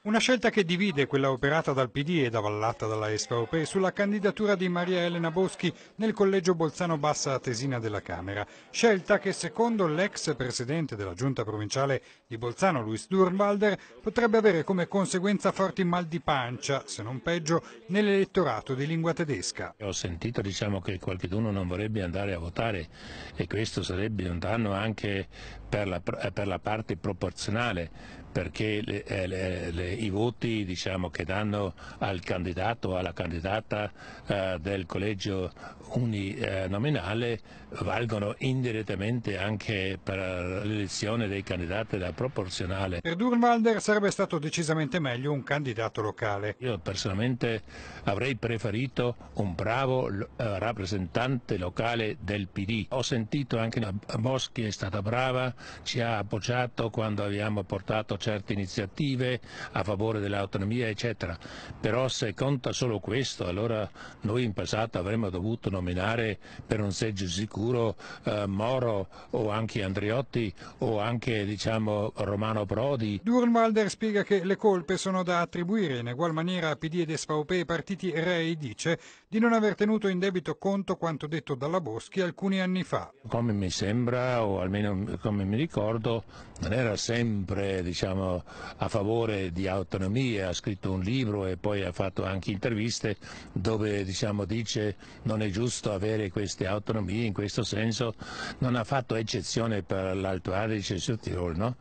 Una scelta che divide quella operata dal PD ed avallata dalla SVP sulla candidatura di Maria Elena Boschi nel collegio Bolzano Bassa Atesina della Camera. Scelta che secondo l'ex presidente della giunta provinciale di Bolzano, Luis Durnwalder, potrebbe avere come conseguenza forti mal di pancia, se non peggio, nell'elettorato di lingua tedesca. Ho sentito diciamo, che qualcuno non vorrebbe andare a votare e questo sarebbe un danno anche per la, per la parte proporzionale perché le, eh, le, le, i voti diciamo, che danno al candidato o alla candidata eh, del collegio uninominale valgono indirettamente anche per l'elezione dei candidati da proporzionale. Per Durmalder sarebbe stato decisamente meglio un candidato locale. Io personalmente avrei preferito un bravo eh, rappresentante locale del PD. Ho sentito anche Moschi è stata brava, ci ha appoggiato quando abbiamo portato certe iniziative a favore dell'autonomia eccetera, però se conta solo questo allora noi in passato avremmo dovuto nominare per un seggio sicuro eh, Moro o anche Andriotti o anche diciamo, Romano Prodi. Durnwalder spiega che le colpe sono da attribuire in egual maniera a PD ed SVP e partiti rei dice di non aver tenuto in debito conto quanto detto dalla Boschi alcuni anni fa. Come mi sembra o almeno come mi ricordo non era sempre diciamo, diciamo, a favore di autonomie, ha scritto un libro e poi ha fatto anche interviste dove diciamo, dice non è giusto avere queste autonomie, in questo senso non ha fatto eccezione per l'Alto Adige e Sud Tirol. No?